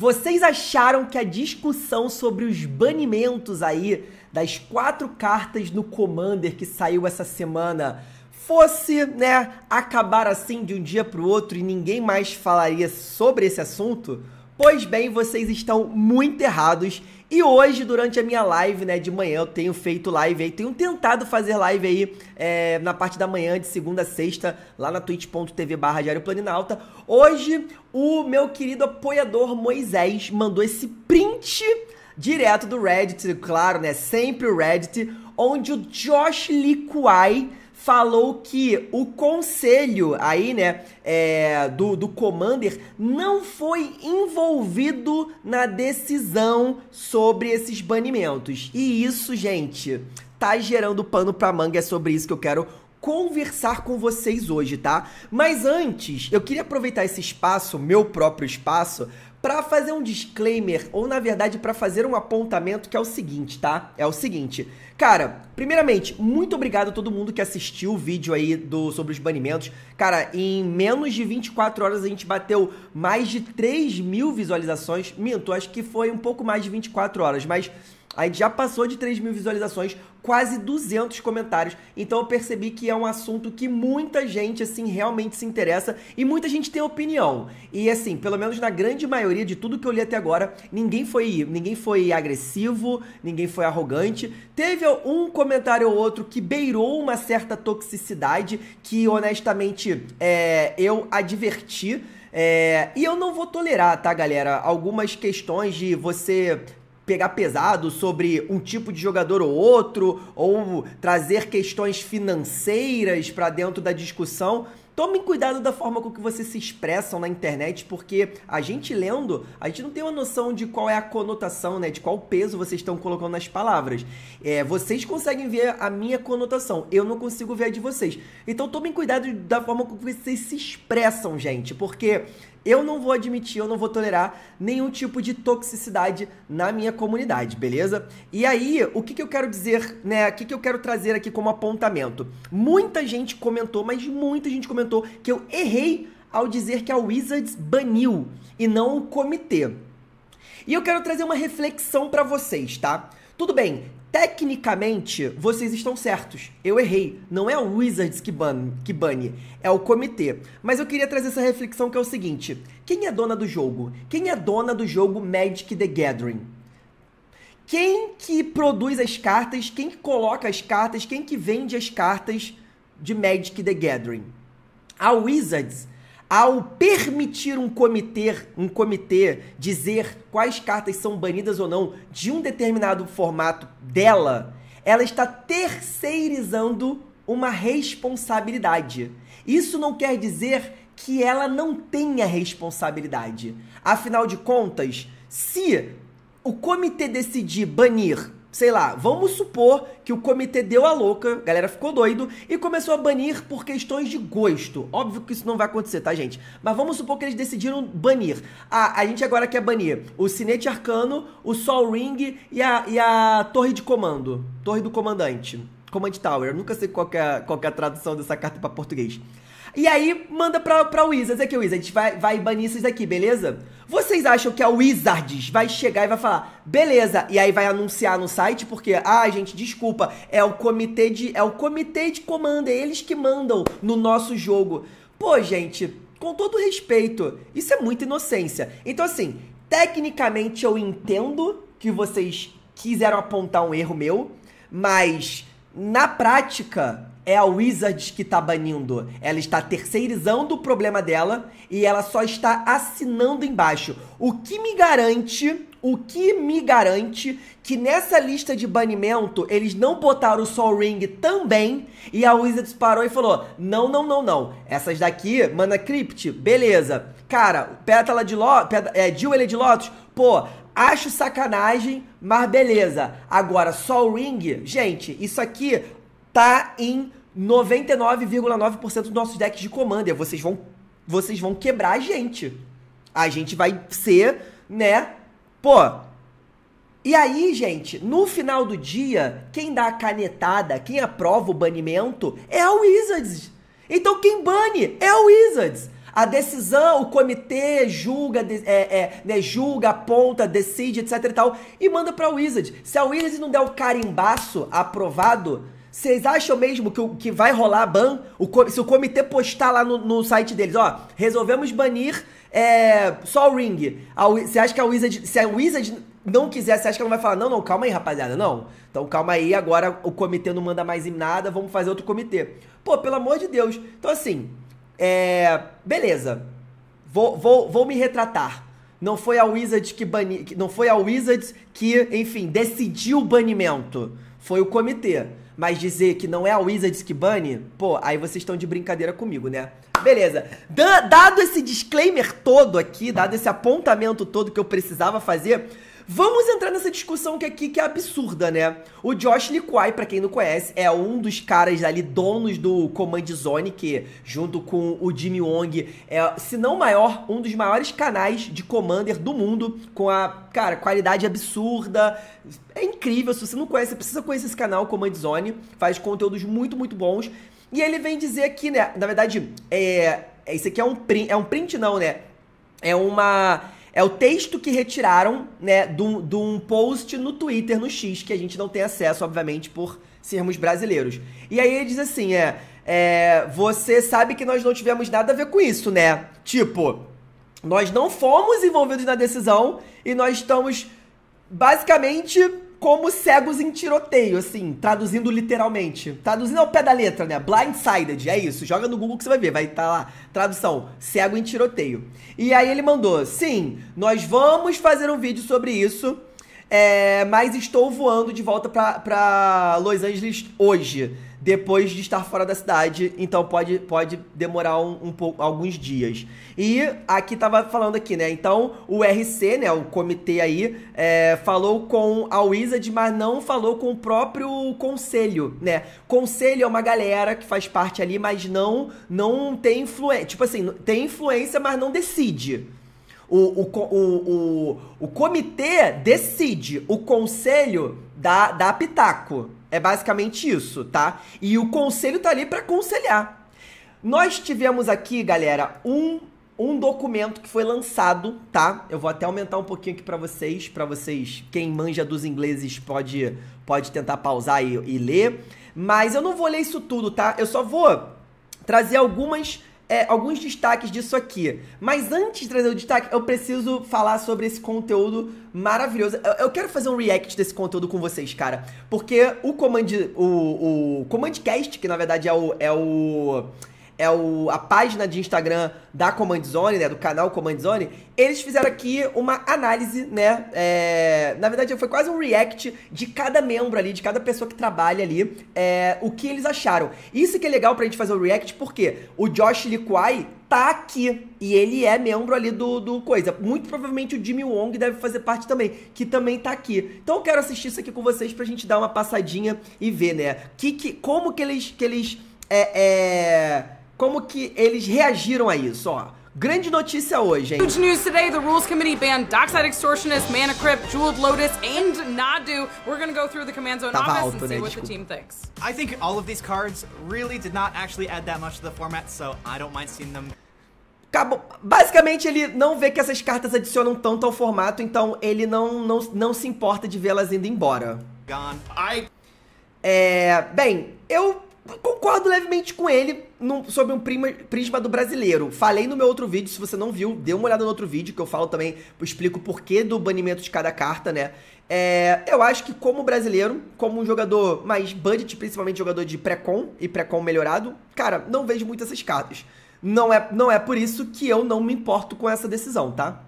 Vocês acharam que a discussão sobre os banimentos aí das quatro cartas no Commander que saiu essa semana fosse, né, acabar assim de um dia para o outro e ninguém mais falaria sobre esse assunto? Pois bem, vocês estão muito errados. E hoje, durante a minha live, né, de manhã, eu tenho feito live aí, tenho tentado fazer live aí é, na parte da manhã, de segunda a sexta, lá na twitch.tv barra Diário Planinalta. Hoje, o meu querido apoiador Moisés mandou esse print direto do Reddit, claro, né, sempre o Reddit, onde o Josh Liquai falou que o conselho aí, né, é, do, do Commander não foi envolvido na decisão sobre esses banimentos. E isso, gente, tá gerando pano pra manga, é sobre isso que eu quero conversar com vocês hoje, tá? Mas antes, eu queria aproveitar esse espaço, meu próprio espaço, para fazer um disclaimer, ou na verdade para fazer um apontamento que é o seguinte, tá? É o seguinte. Cara, primeiramente, muito obrigado a todo mundo que assistiu o vídeo aí do sobre os banimentos. Cara, em menos de 24 horas a gente bateu mais de 3 mil visualizações. Minto, acho que foi um pouco mais de 24 horas, mas Aí já passou de 3 mil visualizações, quase 200 comentários. Então eu percebi que é um assunto que muita gente, assim, realmente se interessa e muita gente tem opinião. E, assim, pelo menos na grande maioria de tudo que eu li até agora, ninguém foi, ninguém foi agressivo, ninguém foi arrogante. Teve um comentário ou outro que beirou uma certa toxicidade que, honestamente, é, eu adverti. É, e eu não vou tolerar, tá, galera? Algumas questões de você pegar pesado sobre um tipo de jogador ou outro, ou trazer questões financeiras para dentro da discussão. Tomem cuidado da forma com que vocês se expressam na internet, porque a gente lendo, a gente não tem uma noção de qual é a conotação, né? De qual peso vocês estão colocando nas palavras. É, vocês conseguem ver a minha conotação, eu não consigo ver a de vocês. Então tomem cuidado da forma com que vocês se expressam, gente, porque eu não vou admitir, eu não vou tolerar nenhum tipo de toxicidade na minha comunidade, beleza? E aí, o que, que eu quero dizer, né? O que, que eu quero trazer aqui como apontamento? Muita gente comentou, mas muita gente comentou que eu errei ao dizer que a Wizards baniu e não o comitê. E eu quero trazer uma reflexão para vocês, tá? Tudo bem, Tecnicamente, vocês estão certos. Eu errei. Não é o Wizards que bane, que bane, é o comitê. Mas eu queria trazer essa reflexão que é o seguinte: quem é dona do jogo? Quem é dona do jogo Magic the Gathering? Quem que produz as cartas? Quem que coloca as cartas? Quem que vende as cartas de Magic the Gathering? A Wizards ao permitir um comitê, um comitê dizer quais cartas são banidas ou não de um determinado formato dela, ela está terceirizando uma responsabilidade. Isso não quer dizer que ela não tenha responsabilidade. Afinal de contas, se o comitê decidir banir sei lá, vamos supor que o comitê deu a louca, a galera ficou doido e começou a banir por questões de gosto. Óbvio que isso não vai acontecer, tá, gente? Mas vamos supor que eles decidiram banir. Ah, a gente agora quer banir o Cinete Arcano, o Sol Ring e a, e a Torre de Comando. Torre do Comandante. Command Tower. nunca sei qual é, qual é a tradução dessa carta para português. E aí manda pra, pra Wizards aqui, Wizards, vai, vai banir isso daqui, beleza? Vocês acham que a Wizards vai chegar e vai falar, beleza, e aí vai anunciar no site, porque, ah, gente, desculpa, é o comitê de. É o comitê de comando, é eles que mandam no nosso jogo. Pô, gente, com todo respeito, isso é muita inocência. Então, assim, tecnicamente eu entendo que vocês quiseram apontar um erro meu, mas na prática é a Wizards que tá banindo. Ela está terceirizando o problema dela e ela só está assinando embaixo. O que me garante, o que me garante que nessa lista de banimento eles não botaram o Sol Ring também e a Wizards parou e falou: "Não, não, não, não. Essas daqui, Mana Crypt, beleza. Cara, Pétala de Lótus, é, Jewel de Lótus, pô, acho sacanagem, mas beleza. Agora, Sol Ring, gente, isso aqui tá em 99,9% dos nossos decks de Commander. Vocês vão, vocês vão quebrar a gente. A gente vai ser, né? Pô. E aí, gente, no final do dia, quem dá a canetada, quem aprova o banimento é a Wizards. Então quem bane é a Wizards. A decisão, o comitê julga, é, é, né, julga, aponta, decide, etc e tal, e manda pra Wizards. Se a Wizards não der o carimbaço aprovado, vocês acham mesmo que, que vai rolar ban? O, se o comitê postar lá no, no site deles, ó, resolvemos banir é, só o Ring. Você acha que a Wizard. Se a Wizard não quiser, você acha que ela vai falar, não, não, calma aí, rapaziada, não. Então calma aí, agora o comitê não manda mais em nada, vamos fazer outro comitê. Pô, pelo amor de Deus. Então assim, é. Beleza. Vou, vou, vou me retratar. Não foi a wizard que bani... Não foi a wizard que, enfim, decidiu o banimento. Foi o comitê mas dizer que não é a Wizards que bane, pô, aí vocês estão de brincadeira comigo, né? Beleza. D dado esse disclaimer todo aqui, dado esse apontamento todo que eu precisava fazer, Vamos entrar nessa discussão que aqui que é absurda, né? O Josh Kwai, para quem não conhece, é um dos caras ali donos do Command Zone, que junto com o Jimmy Wong é, se não maior, um dos maiores canais de Commander do mundo, com a, cara, qualidade absurda. É incrível, se você não conhece, precisa conhecer esse canal Command Zone, faz conteúdos muito, muito bons. E ele vem dizer aqui, né? Na verdade, é, é, esse aqui é um print, é um print não, né? É uma é o texto que retiraram, né, de um post no Twitter, no X, que a gente não tem acesso, obviamente, por sermos brasileiros. E aí ele diz assim, é, é, você sabe que nós não tivemos nada a ver com isso, né? Tipo, nós não fomos envolvidos na decisão e nós estamos basicamente como cegos em tiroteio, assim, traduzindo literalmente. Traduzindo ao pé da letra, né? Blindsided, é isso. Joga no Google que você vai ver, vai estar tá lá. Tradução, cego em tiroteio. E aí ele mandou: sim, nós vamos fazer um vídeo sobre isso. É, mas estou voando de volta para Los Angeles hoje depois de estar fora da cidade, então pode, pode demorar um, um pouco, alguns dias. E aqui tava falando aqui, né? Então o RC, né, o comitê aí, é, falou com a Wizard, mas não falou com o próprio conselho, né? Conselho é uma galera que faz parte ali, mas não não tem influência, tipo assim, tem influência, mas não decide. O, o, o, o, o comitê decide, o conselho dá, dá pitaco. É basicamente isso, tá? E o conselho tá ali para aconselhar. Nós tivemos aqui, galera, um um documento que foi lançado, tá? Eu vou até aumentar um pouquinho aqui para vocês, para vocês, quem manja dos ingleses pode pode tentar pausar e, e ler, mas eu não vou ler isso tudo, tá? Eu só vou trazer algumas é, alguns destaques disso aqui. Mas antes de trazer o destaque, eu preciso falar sobre esse conteúdo maravilhoso. Eu, eu quero fazer um react desse conteúdo com vocês, cara. Porque o Command. O, o Command Cast, que na verdade é o. É o é o, a página de Instagram da Command Zone, né, do canal Command Zone, eles fizeram aqui uma análise, né, é, na verdade foi quase um react de cada membro ali, de cada pessoa que trabalha ali, é, o que eles acharam. Isso que é legal pra gente fazer o react, porque o Josh Quai tá aqui, e ele é membro ali do, do coisa. Muito provavelmente o Jimmy Wong deve fazer parte também, que também tá aqui. Então eu quero assistir isso aqui com vocês pra gente dar uma passadinha e ver, né, que, que, como que eles... Que eles é, é como que eles reagiram a isso, ó. Grande notícia hoje, hein? Huge news today, the Rules Committee banned Dockside Extortionist, Mana Crypt, Jeweled Lotus, and Nadu. We're gonna go through the Command Zone Tava office alto, and see né? what Desculpa. the team thinks. I think all of these cards really did not actually add that much to the format, so I don't mind seeing them Acabou. Basicamente, ele não vê que essas cartas adicionam tanto ao formato, então ele não, não, não se importa de vê-las indo embora. Gone. I... É, bem, eu concordo levemente com ele sobre um prima, prisma do brasileiro. Falei no meu outro vídeo, se você não viu, dê uma olhada no outro vídeo, que eu falo também, eu explico o porquê do banimento de cada carta, né? É, eu acho que como brasileiro, como um jogador mais budget, principalmente jogador de pré-com e pré-com melhorado, cara, não vejo muito essas cartas. Não é, não é por isso que eu não me importo com essa decisão, tá?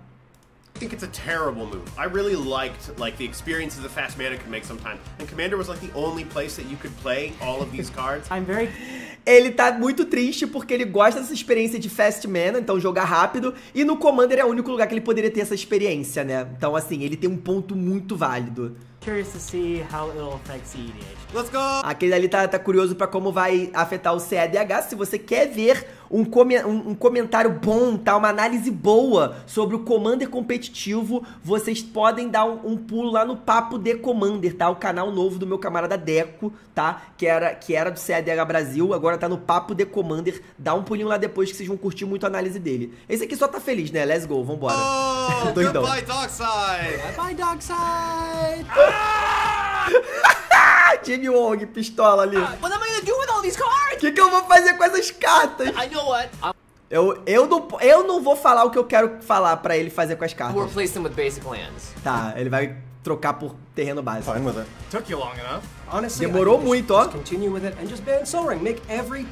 think it's a terrible move. I really liked like the experiences that fast mana could make sometimes. And Commander was like the only place that you could play all of these cards. I'm very Ele tá muito triste porque ele gosta dessa experiência de fast mana, então jogar rápido, e no Commander é o único lugar que ele poderia ter essa experiência, né? Então assim, ele tem um ponto muito válido curious to see how it'll affect CEDH. Let's go! Aquele ali tá, tá curioso pra como vai afetar o CEDH. Se você quer ver um, com um, um, comentário bom, tá? Uma análise boa sobre o Commander competitivo, vocês podem dar um, um, pulo lá no Papo de Commander, tá? O canal novo do meu camarada Deco, tá? Que era, que era do CDH Brasil, agora tá no Papo de Commander. Dá um pulinho lá depois que vocês vão curtir muito a análise dele. Esse aqui só tá feliz, né? Let's go, vambora. Oh, goodbye, Dockside! Bye, Dockside! Jimmy Wong, pistola ali. Ah, o que, que eu vou fazer com essas cartas? I know what. Eu, eu, não, eu não vou falar o que eu quero falar pra ele fazer com as cartas. Tá, ele vai trocar por terreno base Honestly, Demorou muito, ó.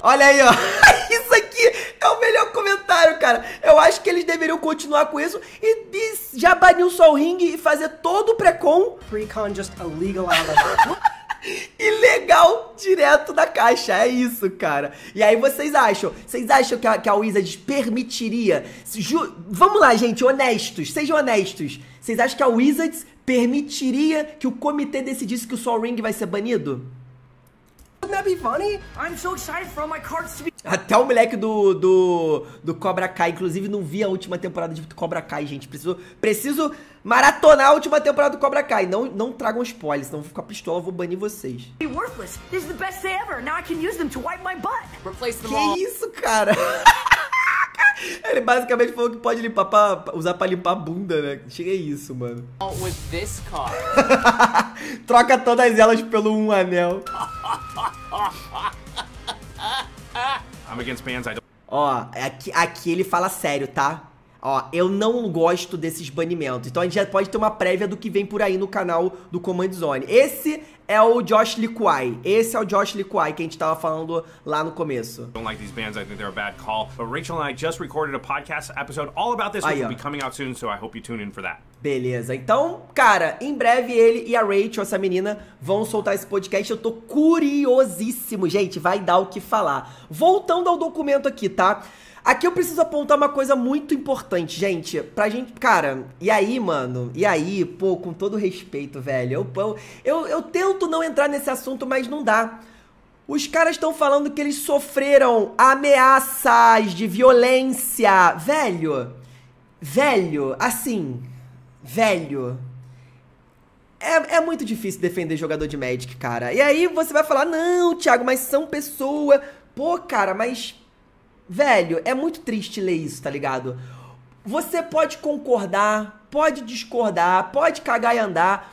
Olha aí, ó. isso aqui é o melhor comentário, cara. Eu acho que eles deveriam continuar com isso e, e já banir o Sol Ring e fazer todo o precon. Precon just illegal out of ilegal direto da caixa. É isso, cara. E aí vocês acham? Vocês acham que a, que a Wizards permitiria? Ju, vamos lá, gente, honestos, sejam honestos. Vocês acham que a Wizards permitiria que o comitê decidisse que o Sol Ring vai ser banido? that be funny? I'm so excited for all my cards to be... Até o moleque do, do, do Cobra Kai, inclusive não vi a última temporada de Cobra Kai, gente. Preciso, preciso maratonar a última temporada do Cobra Kai. Não, não tragam spoilers, senão vou ficar pistola, vou banir vocês. que isso, cara? Ele basicamente falou que pode limpar pra, usar pra limpar a bunda, né? Chega isso, mano. Troca todas elas pelo um anel. I'm against bands I don't... Ó, é aqui, aqui ele fala sério, tá? Ó, eu não gosto desses banimentos. Então a gente já pode ter uma prévia do que vem por aí no canal do Command Zone. Esse é o Josh Liquai. Esse é o Josh Liquai que a gente estava falando lá no começo. Don't like these bands. I think they're a bad call. But Rachel and I just recorded a podcast episode all about this, which will be coming out soon, so I hope you tune in for that. Beleza. Então, cara, em breve ele e a Rachel, essa menina, vão soltar esse podcast. Eu tô curiosíssimo, gente. Vai dar o que falar. Voltando ao documento aqui, tá? Aqui eu preciso apontar uma coisa muito importante, gente. Pra gente. Cara, e aí, mano? E aí, pô, com todo respeito, velho. Eu, eu, eu tento não entrar nesse assunto, mas não dá. Os caras estão falando que eles sofreram ameaças de violência. Velho. Velho, assim. Velho. É, é, muito difícil defender jogador de Magic, cara. E aí você vai falar, não, Thiago, mas são pessoa. Pô, cara, mas Velho, é muito triste ler isso, tá ligado? Você pode concordar, pode discordar, pode cagar e andar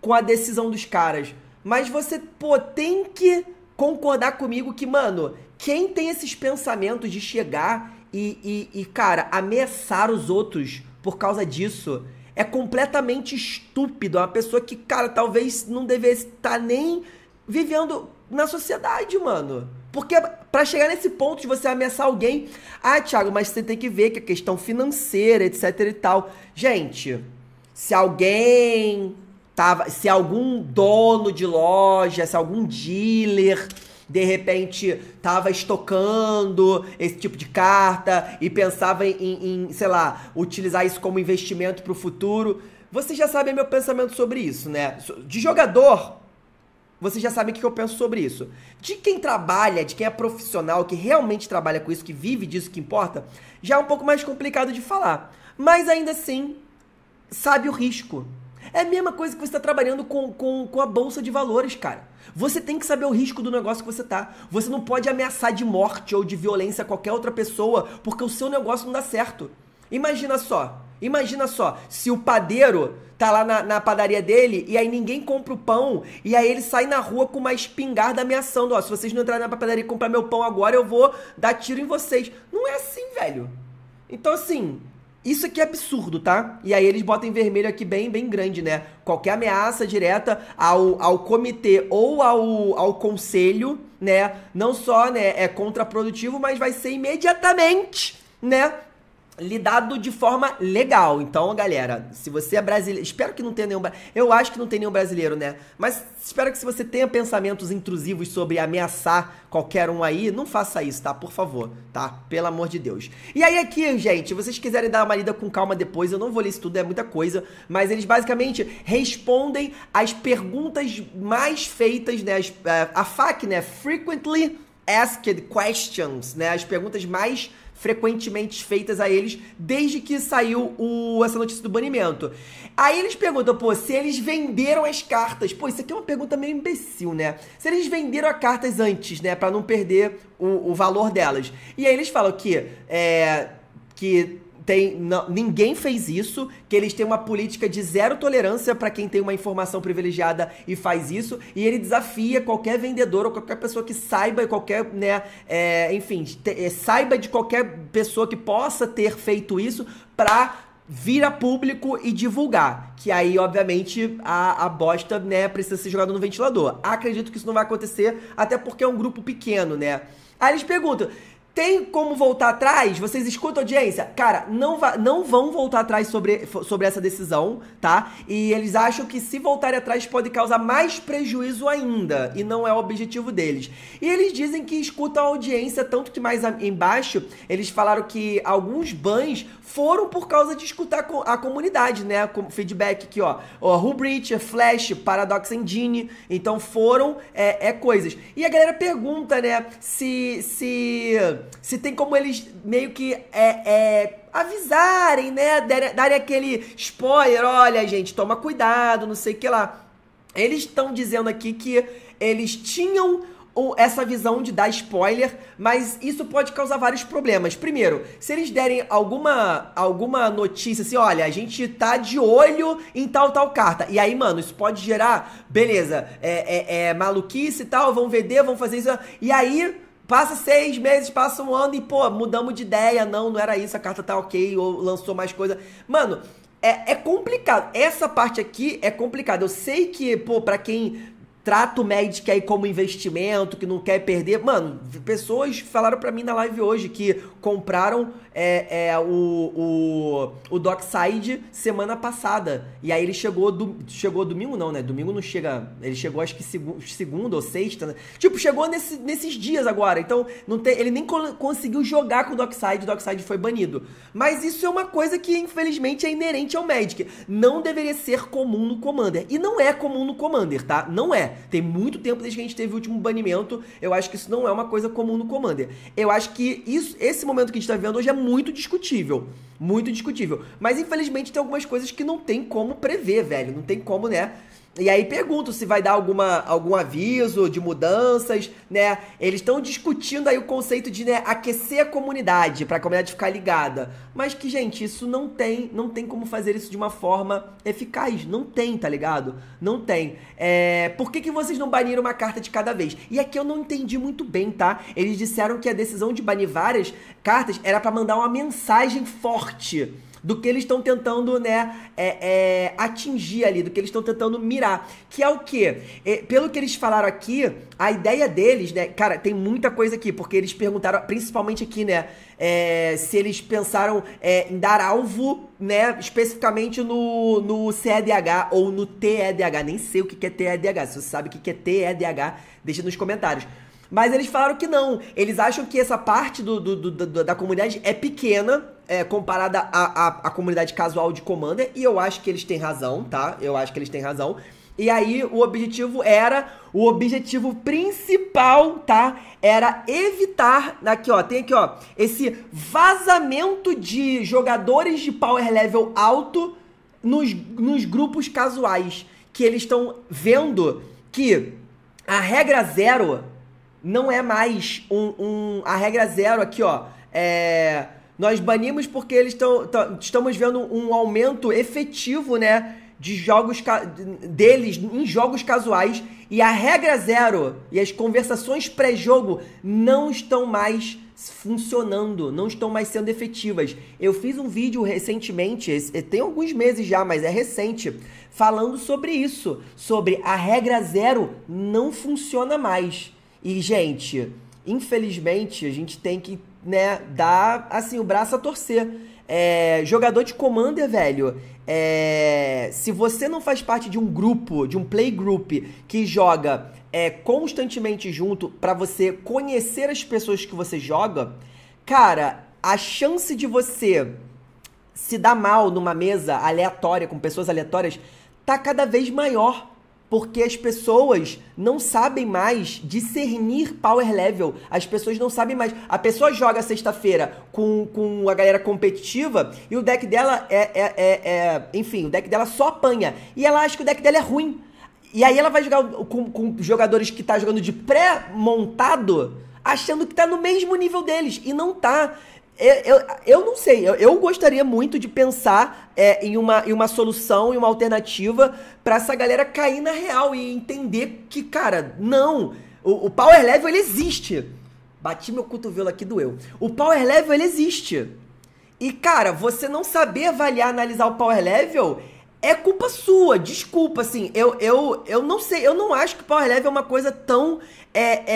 com a decisão dos caras, mas você, pô, tem que concordar comigo que, mano, quem tem esses pensamentos de chegar e, e, e cara, ameaçar os outros por causa disso é completamente estúpido. É uma pessoa que, cara, talvez não devesse estar tá nem vivendo na sociedade, mano. Porque para chegar nesse ponto de você ameaçar alguém. Ah, Thiago, mas você tem que ver que a questão financeira, etc e tal. Gente, se alguém tava, se algum dono de loja, se algum dealer de repente estava estocando esse tipo de carta e pensava em, em sei lá, utilizar isso como investimento para o futuro. Vocês já sabem meu pensamento sobre isso, né? De jogador, vocês já sabem o que eu penso sobre isso. De quem trabalha, de quem é profissional, que realmente trabalha com isso, que vive disso, que importa, já é um pouco mais complicado de falar. Mas ainda assim, sabe o risco. É a mesma coisa que você está trabalhando com, com, com a bolsa de valores, cara. Você tem que saber o risco do negócio que você tá. Você não pode ameaçar de morte ou de violência qualquer outra pessoa porque o seu negócio não dá certo. Imagina só, Imagina só, se o padeiro tá lá na, na, padaria dele e aí ninguém compra o pão e aí ele sai na rua com uma espingarda ameaçando, ó, se vocês não entrarem na padaria e comprar meu pão agora, eu vou dar tiro em vocês. Não é assim, velho. Então assim, isso aqui é absurdo, tá? E aí eles botam em vermelho aqui bem, bem grande, né? Qualquer ameaça direta ao, ao comitê ou ao, ao conselho, né? Não só né, é contraprodutivo, mas vai ser imediatamente, né? lidado de forma legal. Então, galera, se você é brasileiro, espero que não tenha nenhum, eu acho que não tem nenhum brasileiro, né? Mas espero que se você tenha pensamentos intrusivos sobre ameaçar qualquer um aí, não faça isso, tá? Por favor, tá? Pelo amor de Deus. E aí aqui, gente, vocês quiserem dar uma lida com calma depois, eu não vou ler isso tudo, é muita coisa, mas eles basicamente respondem as perguntas mais feitas, né? As, eh, a, a FAQ, né? Frequently asked questions, né? As perguntas mais frequentemente feitas a eles desde que saiu o, essa notícia do banimento. Aí eles perguntam, pô, se eles venderam as cartas. Pô, isso aqui é uma pergunta meio imbecil, né? Se eles venderam as cartas antes, né, para não perder o, o, valor delas. E aí eles falam que é, que tem não, ninguém fez isso, que eles têm uma política de zero tolerância para quem tem uma informação privilegiada e faz isso, e ele desafia qualquer vendedor ou qualquer pessoa que saiba qualquer, né, é, enfim, te, é, saiba de qualquer pessoa que possa ter feito isso para vir a público e divulgar, que aí obviamente a, a bosta, né, precisa ser jogada no ventilador. Acredito que isso não vai acontecer, até porque é um grupo pequeno, né? Aí eles perguntam: tem como voltar atrás? Vocês escutam audiência? Cara, não, não vão voltar atrás sobre, sobre essa decisão, tá? E eles acham que se voltarem atrás pode causar mais prejuízo ainda, e não é o objetivo deles. E eles dizem que escutam a audiência, tanto que mais embaixo eles falaram que alguns bans foram por causa de escutar a comunidade, né? Com feedback aqui, ó. ó Rubrich, Flash, Paradox Engine. Então foram é, é coisas. E a galera pergunta, né? Se. se se tem como eles meio que é, é, avisarem, né? Darem, darem aquele spoiler, olha, gente, toma cuidado, não sei o que lá. Eles estão dizendo aqui que eles tinham essa visão de dar spoiler, mas isso pode causar vários problemas. Primeiro, se eles derem alguma, alguma notícia assim, olha, a gente tá de olho em tal, tal carta. E aí, mano, isso pode gerar, beleza, é, é, é maluquice e tal, vão vender, vão fazer isso. E aí Passa seis meses, passa um ano e, pô, mudamos de ideia. Não, não era isso, a carta tá ok, ou lançou mais coisa. Mano, é, é complicado. Essa parte aqui é complicada. Eu sei que, pô, pra quem trata o Magic aí como investimento, que não quer perder. Mano, pessoas falaram para mim na live hoje que compraram é, é, o, o, o Dockside semana passada. E aí ele chegou, do, chegou domingo, não, né? Domingo não chega. Ele chegou acho que segu, segunda ou sexta, né? Tipo, chegou nesse, nesses dias agora. Então, não tem, ele nem conseguiu jogar com o Dockside, o Dockside foi banido. Mas isso é uma coisa que, infelizmente, é inerente ao Magic. Não deveria ser comum no Commander. E não é comum no Commander, tá? Não é. Tem muito tempo desde que a gente teve o último banimento. Eu acho que isso não é uma coisa comum no Commander. Eu acho que isso, esse momento que a gente tá vivendo hoje é muito discutível. Muito discutível. Mas infelizmente tem algumas coisas que não tem como prever, velho. Não tem como, né? E aí pergunto se vai dar alguma, algum aviso de mudanças, né? Eles estão discutindo aí o conceito de né, aquecer a comunidade, para a comunidade ficar ligada. Mas que, gente, isso não tem, não tem como fazer isso de uma forma eficaz. Não tem, tá ligado? Não tem. É, por que, que vocês não baniram uma carta de cada vez? E aqui eu não entendi muito bem, tá? Eles disseram que a decisão de banir várias cartas era para mandar uma mensagem forte do que eles estão tentando, né, é, é, atingir ali, do que eles estão tentando mirar. Que é o quê? É, pelo que eles falaram aqui, a ideia deles, né, cara, tem muita coisa aqui, porque eles perguntaram, principalmente aqui, né, é, se eles pensaram é, em dar alvo, né, especificamente no, no CEDH ou no TEDH. Nem sei o que é TEDH. Se você sabe o que é TEDH, deixa nos comentários. Mas eles falaram que não. Eles acham que essa parte do, do, do, da comunidade é pequena é, comparada à, à, à, comunidade casual de Commander, e eu acho que eles têm razão, tá? Eu acho que eles têm razão. E aí o objetivo era, o objetivo principal, tá? Era evitar, aqui ó, tem aqui ó, esse vazamento de jogadores de power level alto nos, nos grupos casuais, que eles estão vendo que a regra zero não é mais um, um a regra zero aqui ó, é nós banimos porque eles estão. Estamos vendo um aumento efetivo, né? De jogos deles em jogos casuais. E a regra zero e as conversações pré-jogo não estão mais funcionando, não estão mais sendo efetivas. Eu fiz um vídeo recentemente, eh, tem alguns meses já, mas é recente, falando sobre isso, sobre a regra zero não funciona mais. E gente, infelizmente a gente tem que né, dá assim o braço a torcer. É, jogador de commander, velho. É, se você não faz parte de um grupo, de um playgroup que joga é, constantemente junto para você conhecer as pessoas que você joga, cara, a chance de você se dar mal numa mesa aleatória com pessoas aleatórias tá cada vez maior porque as pessoas não sabem mais discernir power level. As pessoas não sabem mais. A pessoa joga sexta-feira com, com a galera competitiva e o deck dela é, é, é, é, Enfim, o deck dela só apanha. E ela acha que o deck dela é ruim. E aí ela vai jogar com, com jogadores que tá jogando de pré-montado achando que tá no mesmo nível deles. E não tá. Eu, é, eu, eu não sei, eu, eu, gostaria muito de pensar é, em, uma, em uma solução, em uma alternativa para essa galera cair na real e entender que, cara, não, o, o power level ele existe. Bati meu cotovelo aqui, doeu. O power level ele existe. E, cara, você não saber avaliar, analisar o power level é culpa sua, desculpa, assim, eu, eu, eu não sei, eu não acho que o power level é uma coisa tão é,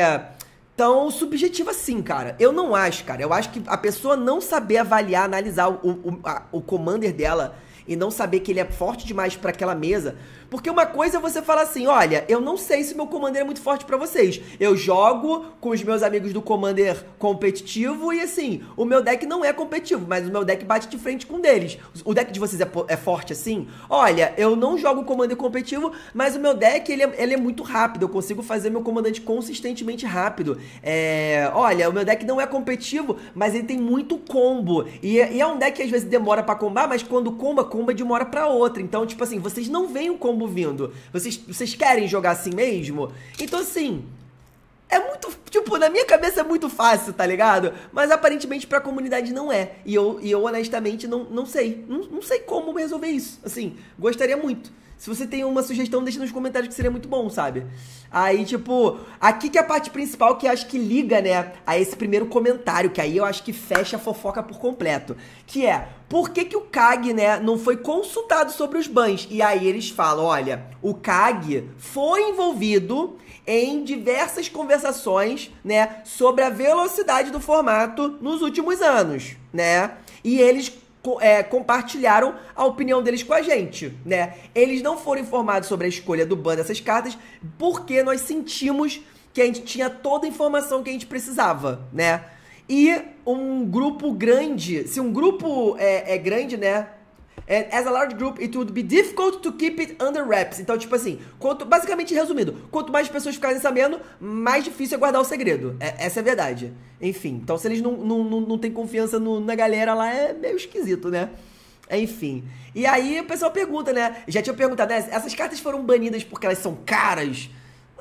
é, tão subjetiva assim, cara. Eu não acho, cara. Eu acho que a pessoa não saber avaliar, analisar o, o, a, o commander dela e não saber que ele é forte demais para aquela mesa porque uma coisa é você falar assim: olha, eu não sei se meu Commander é muito forte para vocês. Eu jogo com os meus amigos do Commander competitivo e assim, o meu deck não é competitivo, mas o meu deck bate de frente com deles. O deck de vocês é, é forte assim? Olha, eu não jogo Commander competitivo, mas o meu deck ele é, ele é muito rápido. Eu consigo fazer meu comandante consistentemente rápido. É, olha, o meu deck não é competitivo, mas ele tem muito combo. E, é, e é um deck que às vezes demora para combar, mas quando comba, comba de uma hora pra outra. Então, tipo assim, vocês não veem o combo como vindo. Vocês, vocês querem jogar assim mesmo? Então, assim, é muito, tipo, na minha cabeça é muito fácil, tá ligado? Mas aparentemente pra comunidade não é. E eu, e eu honestamente não, não sei. Não, não sei como resolver isso. Assim, gostaria muito. Se você tem uma sugestão, deixa nos comentários que seria muito bom, sabe? Aí, tipo, aqui que é a parte principal que acho que liga, né, a esse primeiro comentário, que aí eu acho que fecha a fofoca por completo. Que é, por que, que o CAG, né, não foi consultado sobre os bans? E aí eles falam, olha, o CAG foi envolvido em diversas conversações, né, sobre a velocidade do formato nos últimos anos, né? E eles é, compartilharam a opinião deles com a gente, né? Eles não foram informados sobre a escolha do ban dessas cartas porque nós sentimos que a gente tinha toda a informação que a gente precisava, né? E um grupo grande, se um grupo é, é grande, né? And as a large group, it would be difficult to keep it under wraps. Então, tipo assim, quanto, basicamente resumido, quanto mais pessoas ficarem sabendo, mais difícil é guardar o segredo. É, essa é a verdade. Enfim, então se eles não, não, não, não têm confiança no, na galera lá, é meio esquisito, né? Enfim. E aí o pessoal pergunta, né? Já tinha perguntado, né? Essas cartas foram banidas porque elas são caras?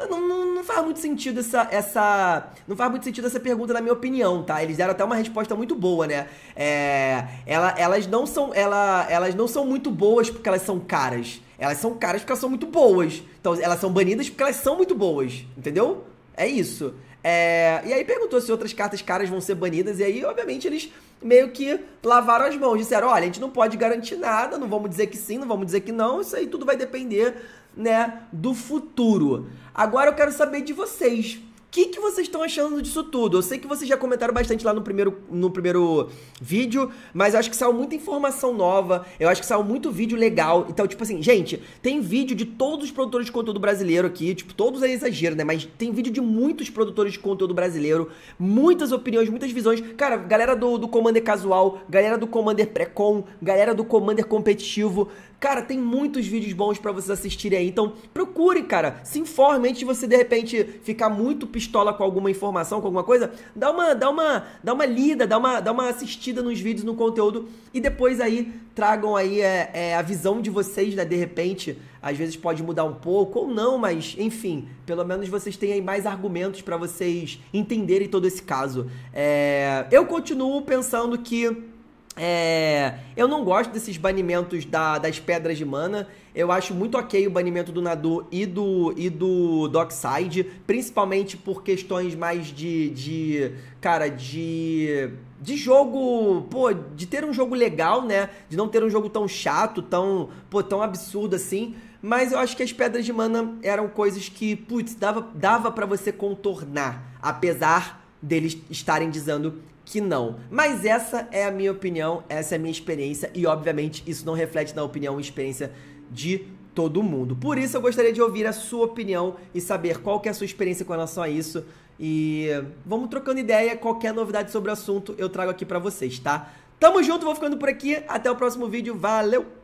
Não, não, não, faz muito sentido essa, essa. Não faz muito sentido essa pergunta, na minha opinião, tá? Eles deram até uma resposta muito boa, né? É, ela, elas, não são, ela, elas não são muito boas porque elas são caras. Elas são caras porque elas são muito boas. Então, elas são banidas porque elas são muito boas. Entendeu? É isso. É, e aí perguntou se outras cartas caras vão ser banidas, e aí, obviamente, eles meio que lavaram as mãos. Disseram: olha, a gente não pode garantir nada, não vamos dizer que sim, não vamos dizer que não, isso aí tudo vai depender né, do futuro. Agora eu quero saber de vocês. O que, que vocês estão achando disso tudo? Eu sei que vocês já comentaram bastante lá no primeiro, no primeiro vídeo, mas eu acho que saiu muita informação nova, eu acho que saiu muito vídeo legal. Então, tipo assim, gente, tem vídeo de todos os produtores de conteúdo brasileiro aqui, tipo, todos é exagero, né? Mas tem vídeo de muitos produtores de conteúdo brasileiro, muitas opiniões, muitas visões. Cara, galera do, do Commander Casual, galera do Commander Precon, galera do Commander Competitivo, Cara, tem muitos vídeos bons para vocês assistirem aí. Então, procure, cara. Se informe antes de você de repente ficar muito pistola com alguma informação, com alguma coisa. Dá uma, dá uma, dá uma lida, dá uma, dá uma assistida nos vídeos, no conteúdo e depois aí tragam aí é, é, a visão de vocês, né? De repente, às vezes pode mudar um pouco ou não, mas enfim, pelo menos vocês têm aí mais argumentos para vocês entenderem todo esse caso. É, eu continuo pensando que é, eu não gosto desses banimentos da, das pedras de mana. Eu acho muito ok o banimento do Nadu e do, e do Dockside, principalmente por questões mais de. de cara, de. De jogo, pô, de ter um jogo legal, né? De não ter um jogo tão chato, tão, pô, tão absurdo assim. Mas eu acho que as pedras de mana eram coisas que, putz, dava, dava para você contornar. Apesar deles estarem dizendo que não. Mas essa é a minha opinião, essa é a minha experiência e obviamente isso não reflete na opinião e experiência de todo mundo. Por isso eu gostaria de ouvir a sua opinião e saber qual é a sua experiência com relação a isso. E vamos trocando ideia, qualquer novidade sobre o assunto eu trago aqui para vocês, tá? Tamo junto, vou ficando por aqui, até o próximo vídeo. Valeu.